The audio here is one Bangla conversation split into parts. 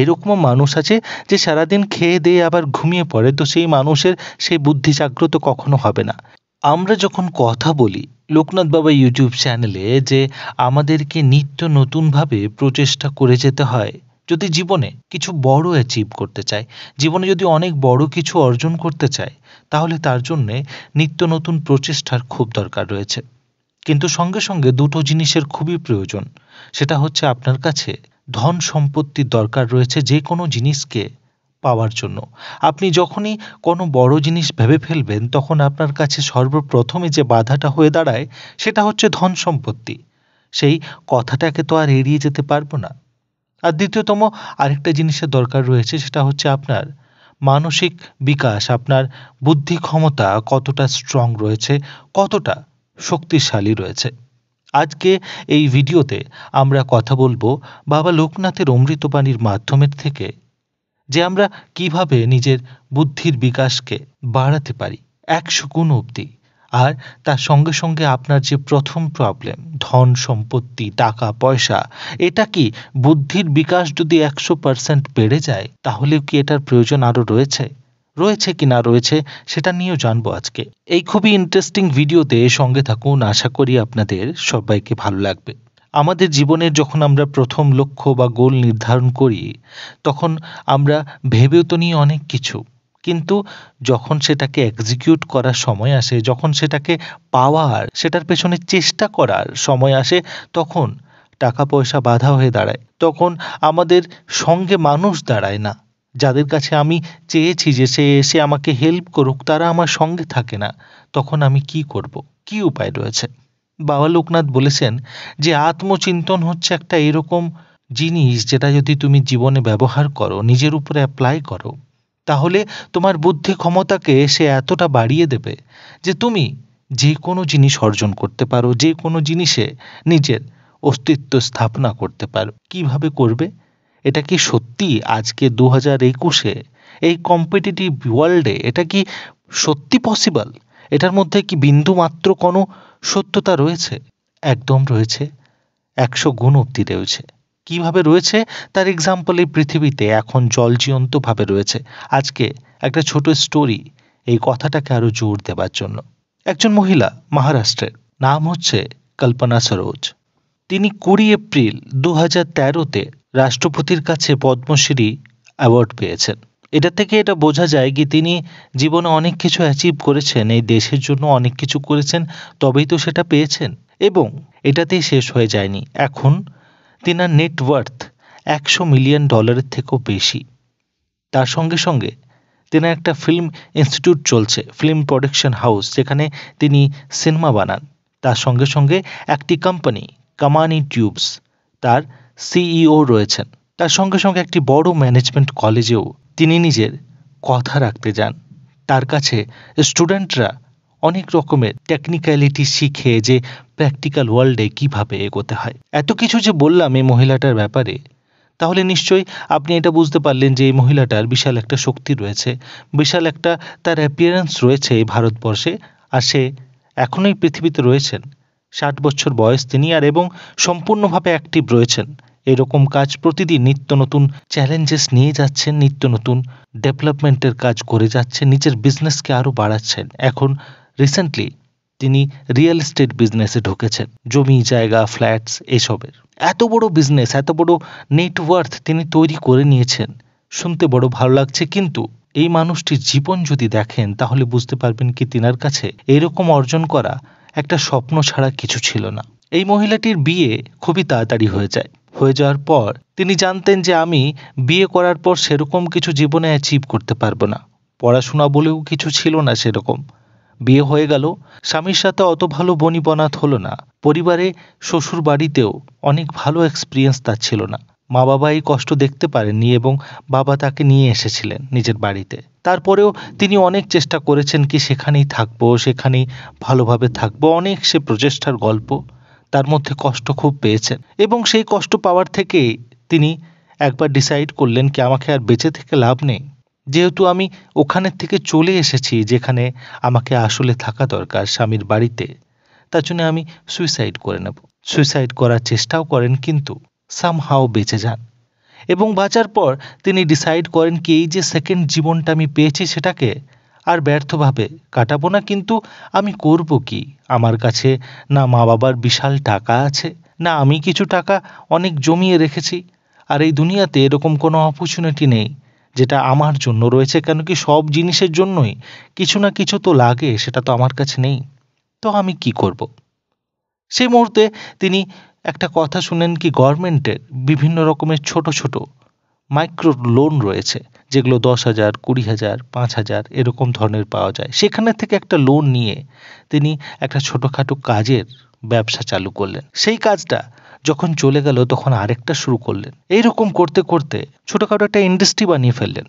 এরকমও মানুষ আছে যে সারাদিন খেয়ে দিয়ে আবার ঘুমিয়ে পড়ে তো সেই মানুষের সেই বুদ্ধি জাগ্রত কখনো হবে না আমরা যখন কথা বলি লোকনাথ বাবা ইউটিউব চ্যানেলে যে আমাদেরকে নিত্য নতুনভাবে প্রচেষ্টা করে যেতে হয় যদি জীবনে কিছু বড় অ্যাচিভ করতে চায় জীবনে যদি অনেক বড় কিছু অর্জন করতে চায় তাহলে তার জন্যে নিত্য নতুন প্রচেষ্টার খুব দরকার রয়েছে কিন্তু সঙ্গে সঙ্গে দুটো জিনিসের খুবই প্রয়োজন সেটা হচ্ছে আপনার কাছে ধন সম্পত্তির দরকার রয়েছে যে কোনো জিনিসকে পাওয়ার জন্য আপনি যখনই কোনো বড় জিনিস ভেবে ফেলবেন তখন আপনার কাছে সর্বপ্রথমে যে বাধাটা হয়ে দাঁড়ায় সেটা হচ্ছে ধন সম্পত্তি সেই কথাটাকে তো আর এড়িয়ে যেতে পারবো না আর দ্বিতীয়তম আরেকটা জিনিসের দরকার রয়েছে সেটা হচ্ছে আপনার মানসিক বিকাশ আপনার বুদ্ধি ক্ষমতা কতটা স্ট্রং রয়েছে কতটা শক্তিশালী রয়েছে আজকে এই ভিডিওতে আমরা কথা বলবো বাবা লোকনাথের অমৃতবাণীর মাধ্যমের থেকে যে আমরা কিভাবে নিজের বুদ্ধির বিকাশকে বাড়াতে পারি একশো গুণ অবধি আর তার সঙ্গে সঙ্গে আপনার যে প্রথম প্রবলেম ধন সম্পত্তি টাকা পয়সা এটা কি বুদ্ধির বিকাশ যদি একশো পার্সেন্ট বেড়ে যায় তাহলেও কি এটার প্রয়োজন আরও রয়েছে রয়েছে কি না রয়েছে সেটা নিয়েও জানবো আজকে এই খুবই ইন্টারেস্টিং ভিডিওতে সঙ্গে থাকুন আশা করি আপনাদের সবাইকে ভালো লাগবে আমাদের জীবনের যখন আমরা প্রথম লক্ষ্য বা গোল নির্ধারণ করি তখন আমরা ভেবেও তো নিই অনেক কিছু কিন্তু যখন সেটাকে এক্সিকিউট করার সময় আসে যখন সেটাকে পাওয়ার সেটার পেছনে চেষ্টা করার সময় আসে তখন টাকা পয়সা বাধা হয়ে দাঁড়ায় তখন আমাদের সঙ্গে মানুষ দাঁড়ায় না যাদের কাছে আমি চেয়েছি যে সে এসে আমাকে হেল্প করুক তারা আমার সঙ্গে থাকে না তখন আমি কি করব কি উপায় রয়েছে বাবা লোকনাথ বলেছেন যে আত্মচিন্তন হচ্ছে একটা এরকম জিনিস যেটা যদি তুমি জীবনে ব্যবহার করো নিজের উপরে অ্যাপ্লাই করো তাহলে তোমার বুদ্ধি ক্ষমতাকে সে এতটা বাড়িয়ে দেবে যে তুমি যে কোনো জিনিস অর্জন করতে পারো যে কোনো জিনিসে নিজের অস্তিত্ব স্থাপনা করতে পারো কিভাবে করবে এটা কি সত্যি আজকে দু হাজার একুশে এই কম্পিটিটিভ ওয়ার্ল্ডে এটা কি সত্যি পসিবল এটার মধ্যে কি বিন্দু মাত্র কোনো সত্যতা রয়েছে একদম রয়েছে একশো গুণ অব্দি রয়েছে কিভাবে রয়েছে তার এক্সাম্পল এই পৃথিবীতে এখন জলজীয়ন্তভাবে রয়েছে আজকে একটা ছোট স্টোরি এই কথাটাকে আরও জোর দেবার জন্য একজন মহিলা মহারাষ্ট্রের নাম হচ্ছে কল্পনা সরোজ তিনি কুড়ি এপ্রিল দু হাজার তেরোতে রাষ্ট্রপতির কাছে পদ্মশ্রী অ্যাওয়ার্ড পেয়েছেন এটা থেকে এটা বোঝা যায় কি তিনি জীবনে অনেক কিছু অ্যাচিভ করেছেন এই দেশের জন্য অনেক কিছু করেছেন তবেই তো সেটা পেয়েছেন এবং এটাতেই শেষ হয়ে যায়নি এখন তিনার নেটওয়ার্থ একশো মিলিয়ন ডলারের থেকেও বেশি তার সঙ্গে সঙ্গে তিনি একটা ফিল্ম ইনস্টিটিউট চলছে ফিল্ম প্রোডাকশন হাউস যেখানে তিনি সিনেমা বানান তার সঙ্গে সঙ্গে একটি কোম্পানি কামানি টিউবস তার সিইও e রয়েছেন তার সঙ্গে সঙ্গে একটি বড় ম্যানেজমেন্ট কলেজেও তিনি নিজের কথা রাখতে যান তার কাছে স্টুডেন্টরা অনেক রকমের টেকনিক্যালিটি শিখে যে প্র্যাকটিক্যাল ওয়ার্ল্ডে কিভাবে এগোতে হয় এত কিছু যে বললাম এই মহিলাটার ব্যাপারে তাহলে নিশ্চয়ই আপনি এটা বুঝতে পারলেন যে এই মহিলাটার বিশাল একটা শক্তি রয়েছে বিশাল একটা তার অ্যাপিয়ারেন্স রয়েছে এই ভারতবর্ষে আর সে এখনই পৃথিবীতে রয়েছেন ষাট বছর বয়স তিনি আর এবং সম্পূর্ণভাবে অ্যাক্টিভ রয়েছেন এরকম কাজ প্রতিদিন নিত্য নতুন চ্যালেঞ্জেস নিয়ে যাচ্ছেন নিত্য নতুন ডেভেলপমেন্টের কাজ করে যাচ্ছেন নিজের বিজনেসকে আরও বাড়াচ্ছেন এখন রিসেন্টলি তিনি রিয়েল এস্টেট বিজনেসে ঢুকেছেন জমি জায়গা ফ্ল্যাটস এসবের এত বড় বিজনেস এত বড় নেটওয়ার্থ তিনি তৈরি করে নিয়েছেন শুনতে বড় ভালো লাগছে কিন্তু এই মানুষটির জীবন যদি দেখেন তাহলে বুঝতে পারবেন কি তিনার কাছে এরকম অর্জন করা একটা স্বপ্ন ছাড়া কিছু ছিল না এই মহিলাটির বিয়ে খুবই তাড়াতাড়ি হয়ে যায় হয়ে যাওয়ার পর তিনি জানতেন যে আমি বিয়ে করার পর সেরকম কিছু জীবনে অ্যাচিভ করতে পারবো না পড়াশোনা বলেও কিছু ছিল না সেরকম বিয়ে হয়ে গেল স্বামীর সাথে অত ভালো বনিবনাত হলো না পরিবারে শ্বশুর বাড়িতেও অনেক ভালো এক্সপিরিয়েন্স তার ছিল না মা বাবা এই কষ্ট দেখতে পারেননি এবং বাবা তাকে নিয়ে এসেছিলেন নিজের বাড়িতে তারপরেও তিনি অনেক চেষ্টা করেছেন কি সেখানেই থাকবো সেখানেই ভালোভাবে থাকবো অনেক সে প্রচেষ্টার গল্প তার মধ্যে কষ্ট খুব পেয়েছেন এবং সেই কষ্ট পাওয়ার থেকে তিনি একবার ডিসাইড করলেন কি আমাকে আর বেঁচে থেকে লাভ নেই যেহেতু আমি ওখানের থেকে চলে এসেছি যেখানে আমাকে আসলে থাকা দরকার স্বামীর বাড়িতে তার জন্য আমি সুইসাইড করে নেব সুইসাইড করার চেষ্টাও করেন কিন্তু সামহাও বেঁচে যান এবং বাঁচার পর তিনি ডিসাইড করেন কি এই যে সেকেন্ড জীবনটা আমি পেয়েছি সেটাকে আর ব্যর্থভাবে কাটাবো না কিন্তু আমি করব কি আমার কাছে না মা বাবার বিশাল টাকা আছে না আমি কিছু টাকা অনেক জমিয়ে রেখেছি আর এই দুনিয়াতে এরকম কোনো অপরচুনিটি নেই যেটা আমার জন্য রয়েছে কেন কি সব জিনিসের জন্যই কিছু না কিছু তো লাগে সেটা তো আমার কাছে নেই তো আমি কি করব। সেই মুহূর্তে তিনি একটা কথা শুনেন কি গভর্নমেন্টের বিভিন্ন রকমের ছোট ছোট মাইক্রো লোন রয়েছে যেগুলো দশ হাজার কুড়ি হাজার পাঁচ হাজার এরকম ধরনের পাওয়া যায় সেখানে থেকে একটা লোন নিয়ে তিনি একটা ছোটোখাটো কাজের ব্যবসা চালু করলেন সেই কাজটা যখন চলে গেল তখন আরেকটা শুরু করলেন এইরকম করতে করতে ছোটোখাটো একটা ইন্ডাস্ট্রি বানিয়ে ফেললেন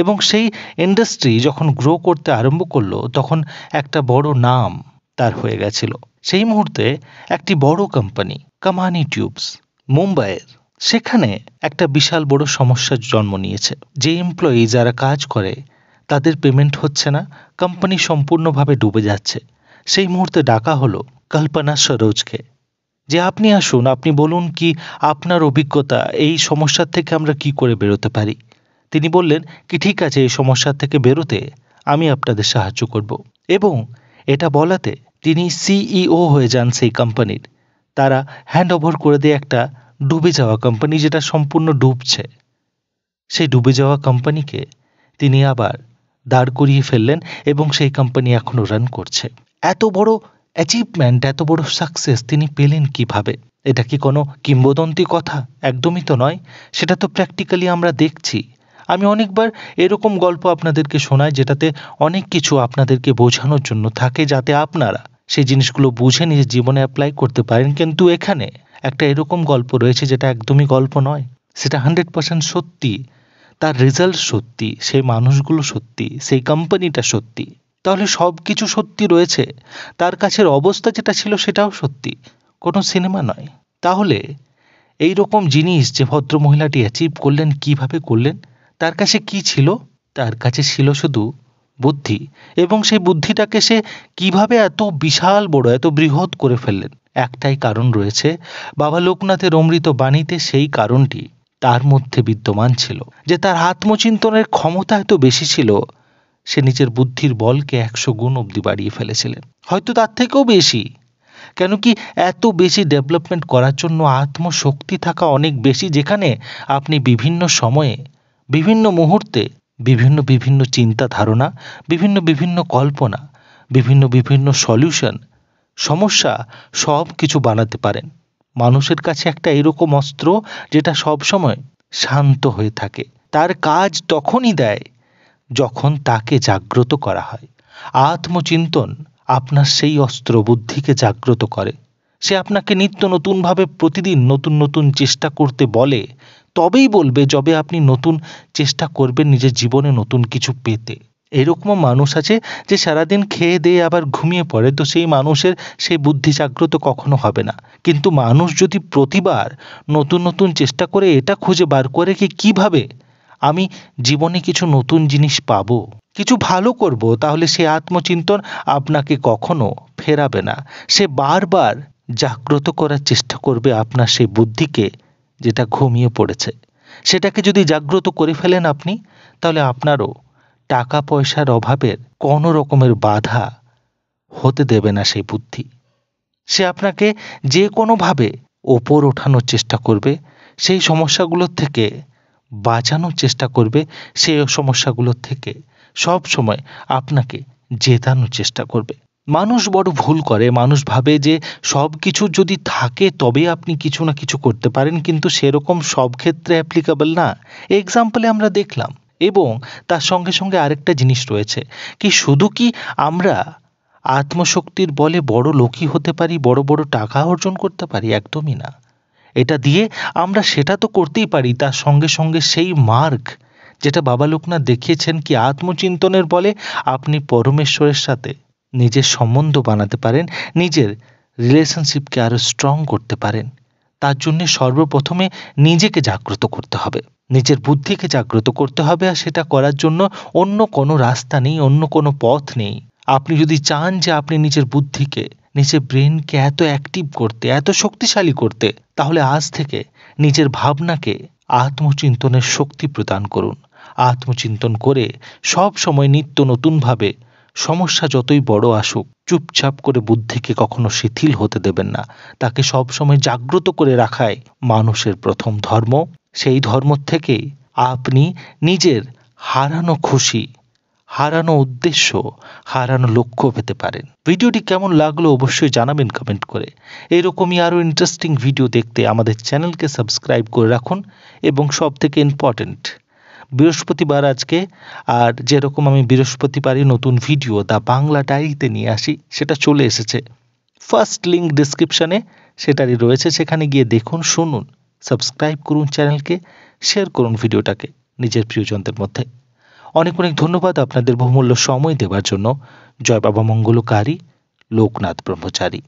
এবং সেই ইন্ডাস্ট্রি যখন গ্রো করতে আরম্ভ করলো তখন একটা বড় নাম তার হয়ে গেছিল সেই মুহূর্তে একটি বড় কোম্পানি কামানি টিউবস মুম্বাইয়ের সেখানে একটা বিশাল বড় সমস্যার জন্ম নিয়েছে যে এমপ্লয়ি যারা কাজ করে তাদের পেমেন্ট হচ্ছে না কোম্পানি সম্পূর্ণভাবে ডুবে যাচ্ছে সেই মুহূর্তে ডাকা হলো কল্পনা সরোজকে যে আপনি আসুন আপনি বলুন কি আপনার অভিজ্ঞতা এই সমস্যার থেকে আমরা কি করে বেরোতে পারি তিনি বললেন কি ঠিক আছে এই সমস্যা থেকে বেরোতে আমি আপনাদের সাহায্য করব এবং এটা বলাতে তিনি সিইও e হয়ে যান সেই কোম্পানির তারা হ্যান্ড ওভার করে দেয় একটা ডুবে যাওয়া কোম্পানি যেটা সম্পূর্ণ ডুবছে সেই ডুবে যাওয়া কোম্পানিকে তিনি আবার দাঁড় করিয়ে ফেললেন এবং সেই কোম্পানি এখনও রান করছে এত বড় অ্যাচিভমেন্ট এত বড় সাকসেস তিনি পেলেন কিভাবে এটা কি কোনো কিংবদন্তি কথা একদমই তো নয় সেটা তো প্র্যাকটিক্যালি আমরা দেখছি আমি অনেকবার এরকম গল্প আপনাদেরকে শোনাই যেটাতে অনেক কিছু আপনাদেরকে বোঝানোর জন্য থাকে যাতে আপনারা সেই জিনিসগুলো বুঝে নিজের জীবনে অ্যাপ্লাই করতে পারেন কিন্তু এখানে একটা এরকম গল্প রয়েছে যেটা একদমই গল্প নয় সেটা হান্ড্রেড পার্সেন্ট সত্যি তার রেজাল্ট সত্যি সেই মানুষগুলো সত্যি সেই কোম্পানিটা সত্যি তাহলে সব কিছু সত্যি রয়েছে তার কাছের অবস্থা যেটা ছিল সেটাও সত্যি কোনো সিনেমা নয় তাহলে এই রকম জিনিস যে ভদ্র মহিলাটি অ্যাচিভ করলেন কিভাবে করলেন তার কাছে কি ছিল তার কাছে ছিল শুধু বুদ্ধি এবং সেই বুদ্ধিটাকে সে কিভাবে এত বিশাল বড় এত বৃহৎ করে ফেললেন একটাই কারণ রয়েছে বাবা লোকনাথের অমৃত বাণীতে সেই কারণটি তার মধ্যে বিদ্যমান ছিল যে তার আত্মচিন্তনের ক্ষমতা এত বেশি ছিল সে নিজের বুদ্ধির বলকে একশো গুণ অবধি বাড়িয়ে ফেলেছিলেন হয়তো তার থেকেও বেশি কেন কি এত বেশি ডেভেলপমেন্ট করার জন্য আত্মশক্তি থাকা অনেক বেশি যেখানে আপনি বিভিন্ন সময়ে বিভিন্ন মুহূর্তে বিভিন্ন বিভিন্ন চিন্তা ধারণা বিভিন্ন বিভিন্ন কল্পনা বিভিন্ন বিভিন্ন সলিউশন সমস্যা সব কিছু বানাতে পারেন মানুষের কাছে একটা এরকম অস্ত্র যেটা সবসময় শান্ত হয়ে থাকে তার কাজ তখনই দেয় যখন তাকে জাগ্রত করা হয় আত্মচিন্তন আপনার সেই অস্ত্র বুদ্ধিকে জাগ্রত করে সে আপনাকে নিত্য নতুনভাবে প্রতিদিন নতুন নতুন চেষ্টা করতে বলে তবেই বলবে যবে আপনি নতুন চেষ্টা করবেন নিজের জীবনে নতুন কিছু পেতে এরকমও মানুষ আছে যে সারাদিন খেয়ে দিয়ে আবার ঘুমিয়ে পড়ে তো সেই মানুষের সেই বুদ্ধি জাগ্রত কখনো হবে না কিন্তু মানুষ যদি প্রতিবার নতুন নতুন চেষ্টা করে এটা খুঁজে বার করে কি কিভাবে আমি জীবনে কিছু নতুন জিনিস পাব কিছু ভালো করব তাহলে সে আত্মচিন্তন আপনাকে কখনো ফেরাবে না সে বারবার জাগ্রত করার চেষ্টা করবে আপনার সেই বুদ্ধিকে যেটা ঘুমিয়ে পড়েছে সেটাকে যদি জাগ্রত করে ফেলেন আপনি তাহলে আপনারও টাকা পয়সার অভাবের কোনো রকমের বাধা হতে দেবে না সেই বুদ্ধি সে আপনাকে যে কোনোভাবে ওপর ওঠানোর চেষ্টা করবে সেই সমস্যাগুলোর থেকে বাঁচানোর চেষ্টা করবে সেই সমস্যাগুলোর থেকে সব সময় আপনাকে জেতানোর চেষ্টা করবে মানুষ বড় ভুল করে মানুষ ভাবে যে সব কিছু যদি থাকে তবে আপনি কিছু না কিছু করতে পারেন কিন্তু সেরকম সব ক্ষেত্রে অ্যাপ্লিকেবল না এক্সাম্পলে আমরা দেখলাম এবং তার সঙ্গে সঙ্গে আরেকটা জিনিস রয়েছে কি শুধু কি আমরা আত্মশক্তির বলে বড় লোকই হতে পারি বড় বড় টাকা অর্জন করতে পারি একদমই না এটা দিয়ে আমরা সেটা তো করতেই পারি তার সঙ্গে সঙ্গে সেই মার্গ যেটা বাবা লোকনাথ দেখিয়েছেন কি আত্মচিন্তনের বলে আপনি পরমেশ্বরের সাথে নিজের সম্বন্ধ বানাতে পারেন নিজের রিলেশনশিপকে আরও স্ট্রং করতে পারেন তার জন্য সর্বপ্রথমে নিজেকে জাগ্রত করতে হবে নিজের বুদ্ধিকে জাগ্রত করতে হবে আর সেটা করার জন্য অন্য কোনো রাস্তা নেই অন্য কোনো পথ নেই আপনি যদি চান যে আপনি নিজের বুদ্ধিকে নিজের ব্রেনকে এত অ্যাক্টিভ করতে এত শক্তিশালী করতে তাহলে আজ থেকে নিজের ভাবনাকে আত্মচিন্তনের শক্তি প্রদান করুন আত্মচিন্তন করে সব সময় নিত্য নতুনভাবে সমস্যা যতই বড় আসুক চুপচাপ করে বুদ্ধিকে কখনো শিথিল হতে দেবেন না তাকে সবসময় জাগ্রত করে রাখায় মানুষের প্রথম ধর্ম সেই ধর্ম থেকে আপনি নিজের হারানো খুশি হারানো উদ্দেশ্য হারানো লক্ষ্য পেতে পারেন ভিডিওটি কেমন লাগলো অবশ্যই জানাবেন কমেন্ট করে এরকমই আরও ইন্টারেস্টিং ভিডিও দেখতে আমাদের চ্যানেলকে সাবস্ক্রাইব করে রাখুন এবং সব থেকে ইম্পর্ট্যান্ট বৃহস্পতিবার আজকে আর যেরকম আমি বৃহস্পতিবারই নতুন ভিডিও দা বাংলা ডায়েরিতে নিয়ে আসি সেটা চলে এসেছে ফার্স্ট লিঙ্ক ডিসক্রিপশানে সেটারই রয়েছে সেখানে গিয়ে দেখুন শুনুন সাবস্ক্রাইব করুন চ্যানেলকে শেয়ার করুন ভিডিওটাকে নিজের প্রিয়জনদের মধ্যে অনেক অনেক ধন্যবাদ আপনাদের বহুমূল্য সময় দেওয়ার জন্য জয় বাবা মঙ্গলকারী লোকনাথ ব্রহ্মচারী